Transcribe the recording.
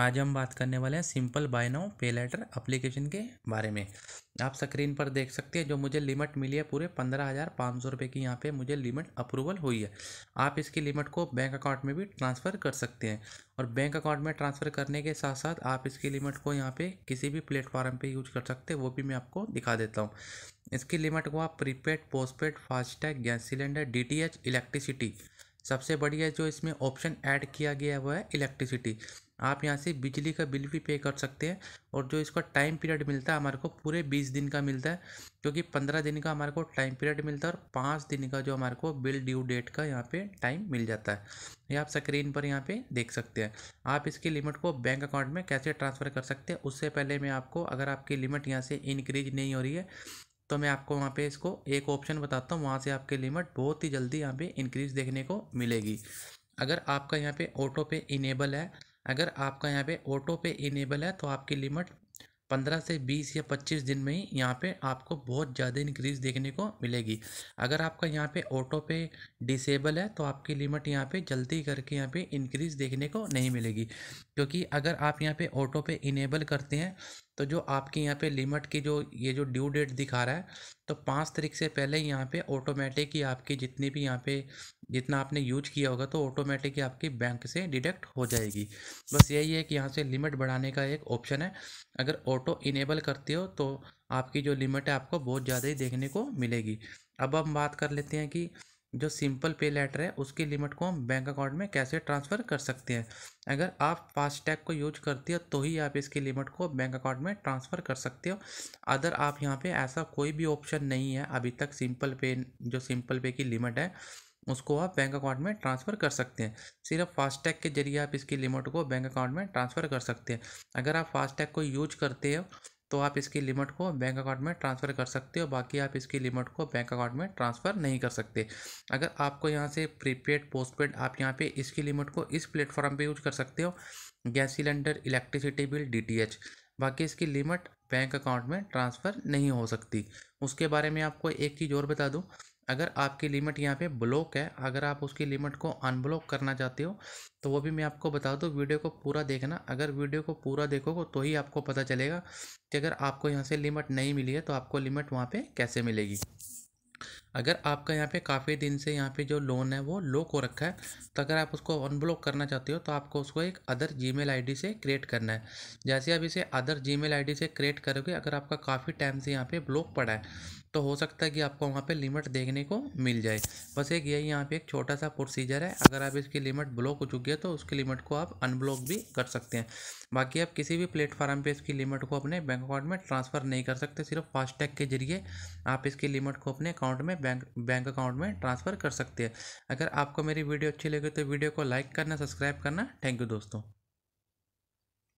आज हम बात करने वाले हैं simple buy now pay later application के बारे में आप स्क्रीन पर देख सकते हैं जो मुझे लिमिट मिली है पूरे पंद्रह हज़ार पाँच सौ रुपये की यहाँ पे मुझे लिमिट अप्रूवल हुई है आप इसकी लिमिट को बैंक अकाउंट में भी ट्रांसफ़र कर सकते हैं और बैंक अकाउंट में ट्रांसफ़र करने के साथ साथ आप इसकी लिमिट को यहाँ पर किसी भी प्लेटफॉर्म पर यूज कर सकते हैं वो भी मैं आपको दिखा देता हूँ इसकी लिमिट को आप prepaid postpaid FASTag gas cylinder D electricity सबसे बढ़िया जो इसमें ऑप्शन ऐड किया गया वो वह है इलेक्ट्रिसिटी आप यहाँ से बिजली का बिल भी पे कर सकते हैं और जो इसका टाइम पीरियड मिलता है हमारे को पूरे बीस दिन का मिलता है क्योंकि पंद्रह दिन का हमारे को टाइम पीरियड मिलता है और पाँच दिन का जो हमारे को बिल ड्यू डेट का यहाँ पे टाइम मिल जाता है ये आप स्क्रीन पर यहाँ पे देख सकते हैं आप इसकी लिमिट को बैंक अकाउंट में कैसे ट्रांसफ़र कर सकते हैं उससे पहले मैं आपको अगर आपकी लिमिट यहाँ से इनक्रीज नहीं हो रही है तो मैं आपको वहाँ पे इसको एक ऑप्शन बताता हूँ वहाँ से आपकी लिमिट बहुत ही जल्दी यहाँ पे इंक्रीज़ देखने को मिलेगी अगर आपका यहाँ पे ऑटो पे इनेबल है अगर आपका यहाँ पे ऑटो पे इनेबल है तो आपकी लिमिट पंद्रह से बीस या पच्चीस दिन में ही यहाँ पे आपको बहुत ज़्यादा इंक्रीज़ देखने को मिलेगी अगर आपका यहाँ पे ऑटो पे डिसेबल है तो आपकी लिमिट यहाँ पे जल्दी करके यहाँ पे इंक्रीज़ देखने को नहीं मिलेगी क्योंकि अगर आप यहाँ पे ऑटो पे इनेबल करते हैं तो जो आपके यहाँ पे लिमिट की जो ये जो ड्यू डेट दिखा रहा है तो पाँच तारीख से पहले यहाँ पे ऑटोमेटिक ही आपकी जितनी भी यहाँ पे जितना आपने यूज किया होगा तो ऑटोमेटिक ही आपकी बैंक से डिडक्ट हो जाएगी बस यही है कि यहाँ से लिमिट बढ़ाने का एक ऑप्शन है अगर ऑटो इनेबल करते हो तो आपकी जो लिमिट है आपको बहुत ज़्यादा ही देखने को मिलेगी अब हम बात कर लेते हैं कि जो सिंपल पे लेटर है उसकी लिमिट को हम बैंक अकाउंट में कैसे ट्रांसफ़र कर सकते हैं अगर आप फास्टैग को यूज करते हो तो ही आप इसकी लिमिट को बैंक अकाउंट में ट्रांसफ़र कर सकते हो अदर आप यहाँ पे ऐसा कोई भी ऑप्शन नहीं है अभी तक सिंपल पे जो सिंपल पे की लिमिट है उसको आप बैंक अकाउंट में ट्रांसफ़र कर सकते हैं सिर्फ फास्टैग के जरिए आप इसकी लिमिट को बैंक अकाउंट में ट्रांसफ़र कर सकते हैं अगर आप फास्टैग को यूज करते हो तो आप इसकी लिमिट को बैंक अकाउंट में ट्रांसफ़र कर सकते हो बाकी आप इसकी लिमिट को बैंक अकाउंट में ट्रांसफ़र नहीं कर सकते अगर आपको यहाँ से प्रीपेड पोस्टपेड आप यहाँ पे इसकी लिमिट को इस प्लेटफॉर्म पे यूज कर सकते हो gas cylinder electricity bill DTH बाकी इसकी लिमिट बैंक अकाउंट में ट्रांसफ़र नहीं हो सकती उसके बारे में आपको एक चीज़ और बता दूँ अगर आपकी लिमिट यहाँ पे ब्लॉक है अगर आप उसकी लिमिट को अनब्लॉक करना चाहते हो तो वो भी मैं आपको बता दूँ वीडियो को पूरा देखना अगर वीडियो को पूरा देखोगे तो ही आपको पता चलेगा कि अगर आपको यहाँ से लिमिट नहीं मिली है तो आपको लिमिट वहाँ पर कैसे मिलेगी अगर आपका यहाँ पे काफ़ी दिन से यहाँ पे जो लोन है वो लो को रखा है तो अगर आप उसको अनब्लॉक करना चाहते हो तो आपको उसको एक अदर जीमेल आईडी से क्रिएट करना है जैसे आप इसे अदर जीमेल आईडी से क्रिएट करोगे अगर आपका काफ़ी टाइम से यहाँ पे ब्लॉक पड़ा है तो हो सकता है कि आपको वहाँ पे लिमिट देखने को मिल जाए बस एक यही यहाँ पे एक छोटा सा प्रोसीजर है अगर आप इसकी लिमिट ब्लॉक हो चुकी है तो उसकी लिमिट को आप अनब्लॉक भी कर सकते हैं बाकी आप किसी भी प्लेटफार्म पे इसकी लिमिट को अपने बैंक अकाउंट में ट्रांसफ़र नहीं कर सकते सिर्फ फास्टैग के जरिए आप इसकी लिमिट को अपने अकाउंट अकाउंट में बैंक बैंक अकाउंट में ट्रांसफ़र कर सकते हैं अगर आपको मेरी वीडियो अच्छी लगी तो वीडियो को लाइक करना सब्सक्राइब करना थैंक यू दोस्तों